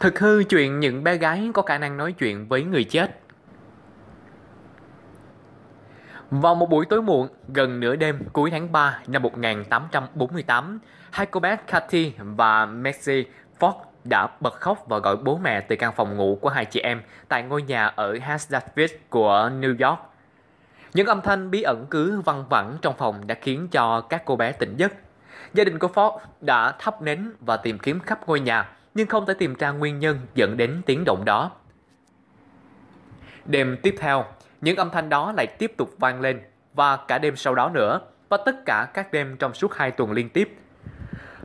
Thực hư chuyện những bé gái có khả năng nói chuyện với người chết. Vào một buổi tối muộn, gần nửa đêm cuối tháng 3 năm 1848, hai cô bé Cathy và Messi Ford đã bật khóc và gọi bố mẹ từ căn phòng ngủ của hai chị em tại ngôi nhà ở Hazardville của New York. Những âm thanh bí ẩn cứ văng vẳng trong phòng đã khiến cho các cô bé tỉnh giấc. Gia đình của Ford đã thắp nến và tìm kiếm khắp ngôi nhà nhưng không thể tìm ra nguyên nhân dẫn đến tiếng động đó. Đêm tiếp theo, những âm thanh đó lại tiếp tục vang lên và cả đêm sau đó nữa và tất cả các đêm trong suốt hai tuần liên tiếp.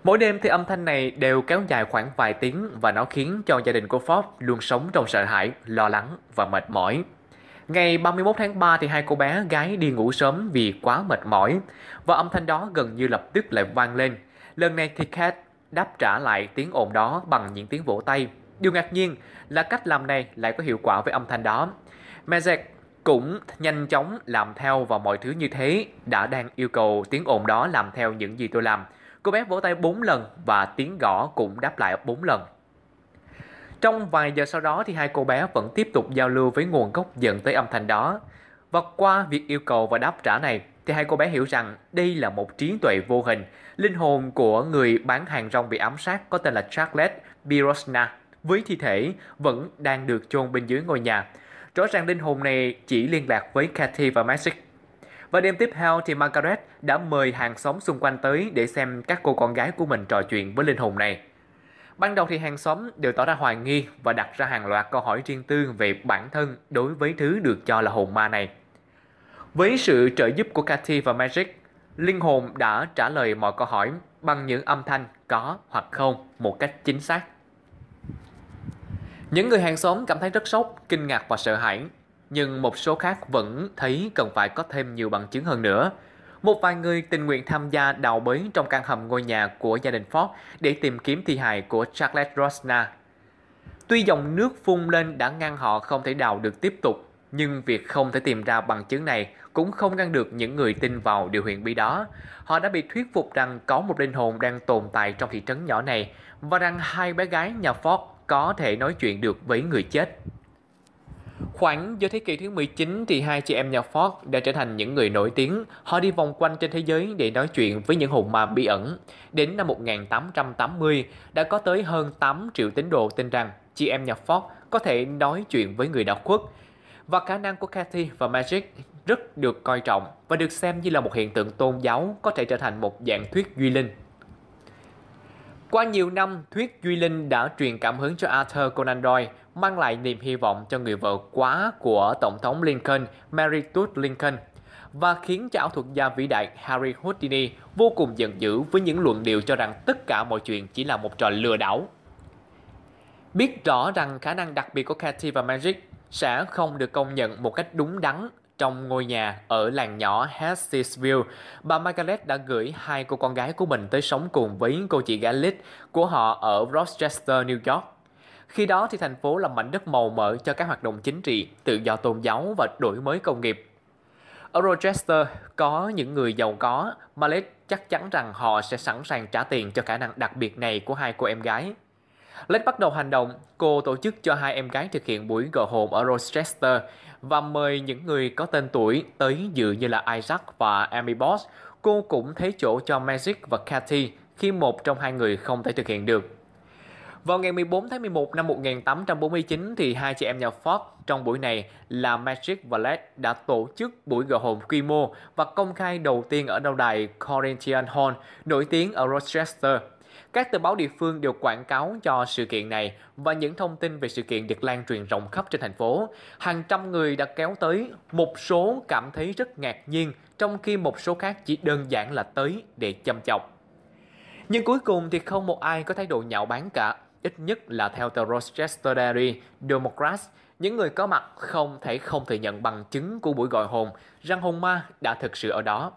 Mỗi đêm thì âm thanh này đều kéo dài khoảng vài tiếng và nó khiến cho gia đình của Fox luôn sống trong sợ hãi, lo lắng và mệt mỏi. Ngày 31 tháng 3 thì hai cô bé gái đi ngủ sớm vì quá mệt mỏi và âm thanh đó gần như lập tức lại vang lên. Lần này thì Kate đáp trả lại tiếng ồn đó bằng những tiếng vỗ tay. Điều ngạc nhiên là cách làm này lại có hiệu quả với âm thanh đó. Mezek cũng nhanh chóng làm theo và mọi thứ như thế đã đang yêu cầu tiếng ồn đó làm theo những gì tôi làm. Cô bé vỗ tay 4 lần và tiếng gõ cũng đáp lại 4 lần. Trong vài giờ sau đó thì hai cô bé vẫn tiếp tục giao lưu với nguồn gốc dẫn tới âm thanh đó. Và qua việc yêu cầu và đáp trả này, thì hai cô bé hiểu rằng đây là một trí tuệ vô hình. Linh hồn của người bán hàng rong bị ám sát có tên là Charlotte Birosna với thi thể vẫn đang được chôn bên dưới ngôi nhà. Rõ ràng linh hồn này chỉ liên lạc với Cathy và Magic. Và đêm tiếp theo thì Margaret đã mời hàng xóm xung quanh tới để xem các cô con gái của mình trò chuyện với linh hồn này. Ban đầu thì hàng xóm đều tỏ ra hoài nghi và đặt ra hàng loạt câu hỏi riêng tư về bản thân đối với thứ được cho là hồn ma này. Với sự trợ giúp của Cathy và Magic, Linh hồn đã trả lời mọi câu hỏi bằng những âm thanh có hoặc không một cách chính xác. Những người hàng xóm cảm thấy rất sốc, kinh ngạc và sợ hãi, nhưng một số khác vẫn thấy cần phải có thêm nhiều bằng chứng hơn nữa. Một vài người tình nguyện tham gia đào bới trong căn hầm ngôi nhà của gia đình Ford để tìm kiếm thi hài của Charlotte Rosna. Tuy dòng nước phun lên đã ngăn họ không thể đào được tiếp tục, nhưng việc không thể tìm ra bằng chứng này cũng không ngăn được những người tin vào điều huyền bí đó. Họ đã bị thuyết phục rằng có một linh hồn đang tồn tại trong thị trấn nhỏ này và rằng hai bé gái nhà Ford có thể nói chuyện được với người chết. Khoảng giữa thế kỷ thứ 19 thì hai chị em nhà Ford đã trở thành những người nổi tiếng. Họ đi vòng quanh trên thế giới để nói chuyện với những hồn ma bí ẩn. Đến năm 1880, đã có tới hơn 8 triệu tín đồ tin rằng chị em nhà Ford có thể nói chuyện với người đã khuất và khả năng của Cathy và Magic rất được coi trọng và được xem như là một hiện tượng tôn giáo có thể trở thành một dạng thuyết duy linh. Qua nhiều năm, thuyết duy linh đã truyền cảm hứng cho Arthur Conan Doyle, mang lại niềm hy vọng cho người vợ quá của Tổng thống Lincoln, Mary Todd Lincoln, và khiến cho ảo thuật gia vĩ đại Harry Houdini vô cùng giận dữ với những luận điệu cho rằng tất cả mọi chuyện chỉ là một trò lừa đảo. Biết rõ rằng khả năng đặc biệt của Cathy và Magic sẽ không được công nhận một cách đúng đắn trong ngôi nhà ở làng nhỏ Hestisville, bà Margaret đã gửi hai cô con gái của mình tới sống cùng với cô chị gái Gallic của họ ở Rochester, New York. Khi đó thì thành phố là mảnh đất màu mỡ cho các hoạt động chính trị, tự do tôn giáo và đổi mới công nghiệp. Ở Rochester có những người giàu có, Margaret chắc chắn rằng họ sẽ sẵn sàng trả tiền cho khả năng đặc biệt này của hai cô em gái. Lex bắt đầu hành động, cô tổ chức cho hai em gái thực hiện buổi gờ hồn ở Rochester và mời những người có tên tuổi tới dự như là Isaac và Amy Boss. Cô cũng thấy chỗ cho Magic và Cathy khi một trong hai người không thể thực hiện được. Vào ngày 14 tháng 11 năm 1849 thì hai chị em nhà Ford trong buổi này là Magic và Led đã tổ chức buổi gờ hồn quy mô và công khai đầu tiên ở đầu đài Corinthian Hall nổi tiếng ở Rochester các tờ báo địa phương đều quảng cáo cho sự kiện này và những thông tin về sự kiện được lan truyền rộng khắp trên thành phố. Hàng trăm người đã kéo tới, một số cảm thấy rất ngạc nhiên, trong khi một số khác chỉ đơn giản là tới để châm chọc. Nhưng cuối cùng thì không một ai có thái độ nhạo báng cả, ít nhất là theo tờ Rochester Diary Democrats, những người có mặt không thể không thừa nhận bằng chứng của buổi gọi hồn rằng hồn ma đã thực sự ở đó.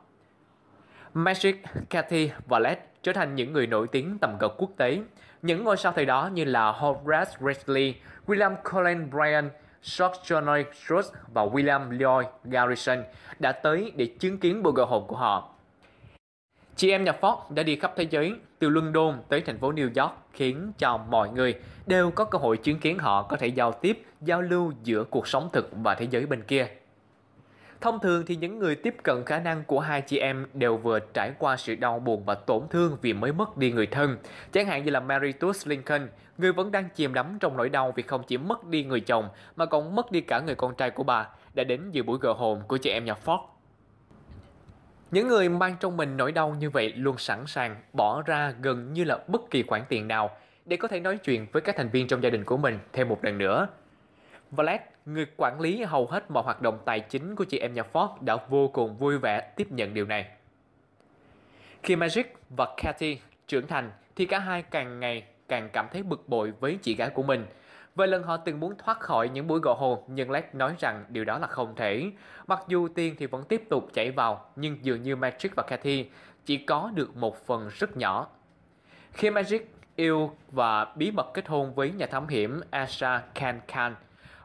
Magic, Cathy và Led trở thành những người nổi tiếng tầm cỡ quốc tế. Những ngôi sao thời đó như là Horace Greeley, William Cullen Bryant, George Johnny Schultz và William Lloyd Garrison đã tới để chứng kiến buổi gọi hồn của họ. Chị em nhà Ford đã đi khắp thế giới, từ London tới thành phố New York, khiến cho mọi người đều có cơ hội chứng kiến họ có thể giao tiếp, giao lưu giữa cuộc sống thực và thế giới bên kia. Thông thường thì những người tiếp cận khả năng của hai chị em đều vừa trải qua sự đau buồn và tổn thương vì mới mất đi người thân. Chẳng hạn như là Maritus Lincoln, người vẫn đang chìm đắm trong nỗi đau vì không chỉ mất đi người chồng mà còn mất đi cả người con trai của bà, đã đến dự buổi gờ hồn của chị em nhà Ford. Những người mang trong mình nỗi đau như vậy luôn sẵn sàng bỏ ra gần như là bất kỳ khoản tiền nào để có thể nói chuyện với các thành viên trong gia đình của mình thêm một lần nữa. Vlad người quản lý hầu hết mọi hoạt động tài chính của chị em nhà Ford đã vô cùng vui vẻ tiếp nhận điều này. Khi Magic và Cathy trưởng thành thì cả hai càng ngày càng cảm thấy bực bội với chị gái của mình. Vài lần họ từng muốn thoát khỏi những buổi gõ hồ nhưng Lex nói rằng điều đó là không thể. Mặc dù tiền thì vẫn tiếp tục chảy vào nhưng dường như Magic và Cathy chỉ có được một phần rất nhỏ. Khi Magic yêu và bí mật kết hôn với nhà thám hiểm Asha Khan Khan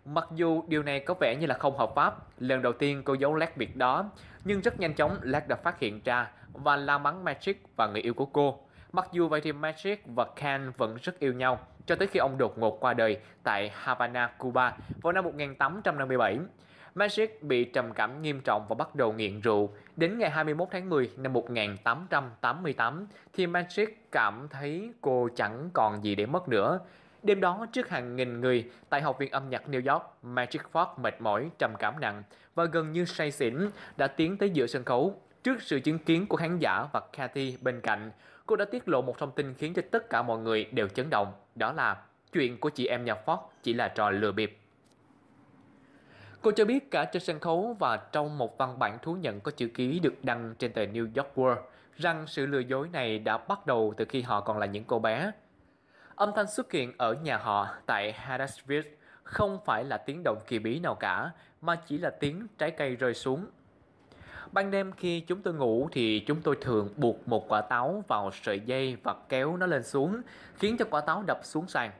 Mặc dù điều này có vẻ như là không hợp pháp, lần đầu tiên cô giấu lát việc đó, nhưng rất nhanh chóng lát đã phát hiện ra và la mắng Magic và người yêu của cô. Mặc dù vậy thì Magic và Ken vẫn rất yêu nhau, cho tới khi ông đột ngột qua đời tại Havana, Cuba vào năm 1857. Magic bị trầm cảm nghiêm trọng và bắt đầu nghiện rượu. Đến ngày 21 tháng 10 năm 1888 thì Magic cảm thấy cô chẳng còn gì để mất nữa. Đêm đó, trước hàng nghìn người tại Học viện âm nhạc New York, Magic Fox mệt mỏi, trầm cảm nặng và gần như say xỉn đã tiến tới giữa sân khấu. Trước sự chứng kiến của khán giả và Kathy bên cạnh, cô đã tiết lộ một thông tin khiến cho tất cả mọi người đều chấn động. Đó là chuyện của chị em nhà Fox chỉ là trò lừa bịp. Cô cho biết cả trên sân khấu và trong một văn bản thú nhận có chữ ký được đăng trên tờ New York World rằng sự lừa dối này đã bắt đầu từ khi họ còn là những cô bé. Âm thanh xuất hiện ở nhà họ tại Huddersfield không phải là tiếng động kỳ bí nào cả, mà chỉ là tiếng trái cây rơi xuống. Ban đêm khi chúng tôi ngủ thì chúng tôi thường buộc một quả táo vào sợi dây và kéo nó lên xuống, khiến cho quả táo đập xuống sàn.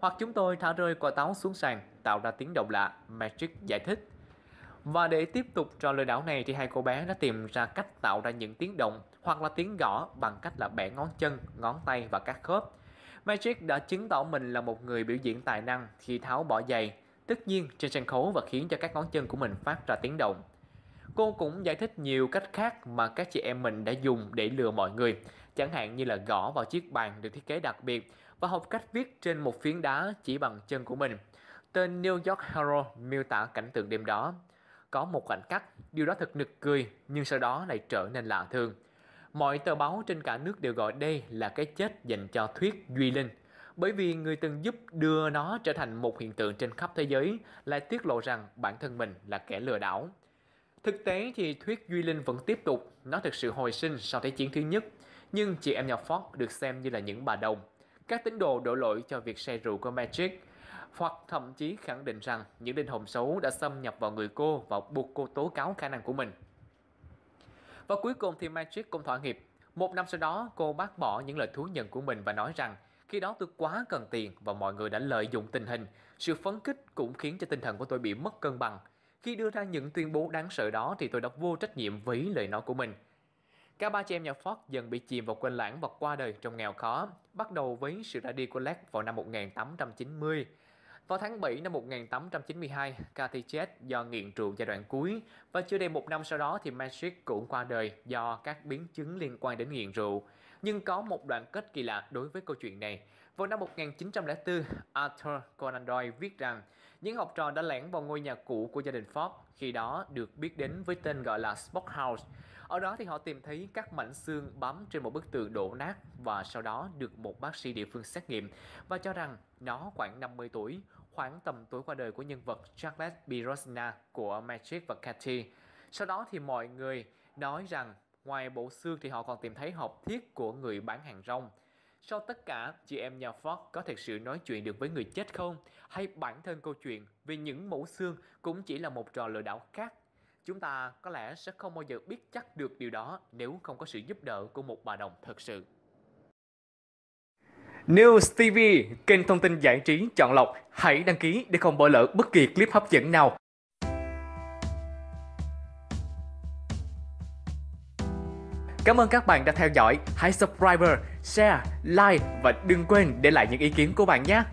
Hoặc chúng tôi thả rơi quả táo xuống sàn, tạo ra tiếng động lạ, Magic giải thích. Và để tiếp tục trò lừa đảo này thì hai cô bé đã tìm ra cách tạo ra những tiếng động hoặc là tiếng gõ bằng cách là bẻ ngón chân, ngón tay và các khớp Magic đã chứng tỏ mình là một người biểu diễn tài năng khi tháo bỏ giày, tất nhiên trên sân khấu và khiến cho các ngón chân của mình phát ra tiếng động. Cô cũng giải thích nhiều cách khác mà các chị em mình đã dùng để lừa mọi người, chẳng hạn như là gõ vào chiếc bàn được thiết kế đặc biệt và học cách viết trên một phiến đá chỉ bằng chân của mình. Tên New York Herald miêu tả cảnh tượng đêm đó. Có một khoảnh khắc, điều đó thật nực cười nhưng sau đó lại trở nên lạ thường. Mọi tờ báo trên cả nước đều gọi đây là cái chết dành cho thuyết Duy Linh. Bởi vì người từng giúp đưa nó trở thành một hiện tượng trên khắp thế giới lại tiết lộ rằng bản thân mình là kẻ lừa đảo. Thực tế thì thuyết Duy Linh vẫn tiếp tục, nó thực sự hồi sinh sau Thế chiến thứ nhất. Nhưng chị em nhà Fox được xem như là những bà đồng. Các tín đồ đổ lỗi cho việc say rượu của Magic, hoặc thậm chí khẳng định rằng những linh hồn xấu đã xâm nhập vào người cô và buộc cô tố cáo khả năng của mình. Và cuối cùng thì Magic cũng thỏa hiệp. Một năm sau đó, cô bác bỏ những lời thú nhận của mình và nói rằng khi đó tôi quá cần tiền và mọi người đã lợi dụng tình hình. Sự phấn khích cũng khiến cho tinh thần của tôi bị mất cân bằng. Khi đưa ra những tuyên bố đáng sợ đó thì tôi đã vô trách nhiệm với lời nói của mình. Cả ba chị em nhà Ford dần bị chìm vào quên lãng và qua đời trong nghèo khó, bắt đầu với sự ra đi của Lex vào năm 1890. Vào tháng 7 năm 1892, Cathy chết do nghiện rượu giai đoạn cuối và chưa đầy một năm sau đó thì Magic cũng qua đời do các biến chứng liên quan đến nghiện rượu. Nhưng có một đoạn kết kỳ lạ đối với câu chuyện này. Vào năm 1904, Arthur Conan Doyle viết rằng những học trò đã lẻn vào ngôi nhà cũ của gia đình Ford khi đó được biết đến với tên gọi là Spock House. Ở đó thì họ tìm thấy các mảnh xương bám trên một bức tường đổ nát và sau đó được một bác sĩ địa phương xét nghiệm và cho rằng nó khoảng 50 tuổi, khoảng tầm tuổi qua đời của nhân vật Charles Birosna của Magic và Cathy. Sau đó thì mọi người nói rằng ngoài bộ xương thì họ còn tìm thấy hộp thiết của người bán hàng rong. Sau tất cả, chị em nhà Ford có thật sự nói chuyện được với người chết không? Hay bản thân câu chuyện về những mẫu xương cũng chỉ là một trò lừa đảo khác Chúng ta có lẽ sẽ không bao giờ biết chắc được điều đó nếu không có sự giúp đỡ của một bà đồng thật sự. News TV, kênh thông tin giải trí chọn lọc. Hãy đăng ký để không bỏ lỡ bất kỳ clip hấp dẫn nào. Cảm ơn các bạn đã theo dõi. Hãy subscribe, share, like và đừng quên để lại những ý kiến của bạn nhé.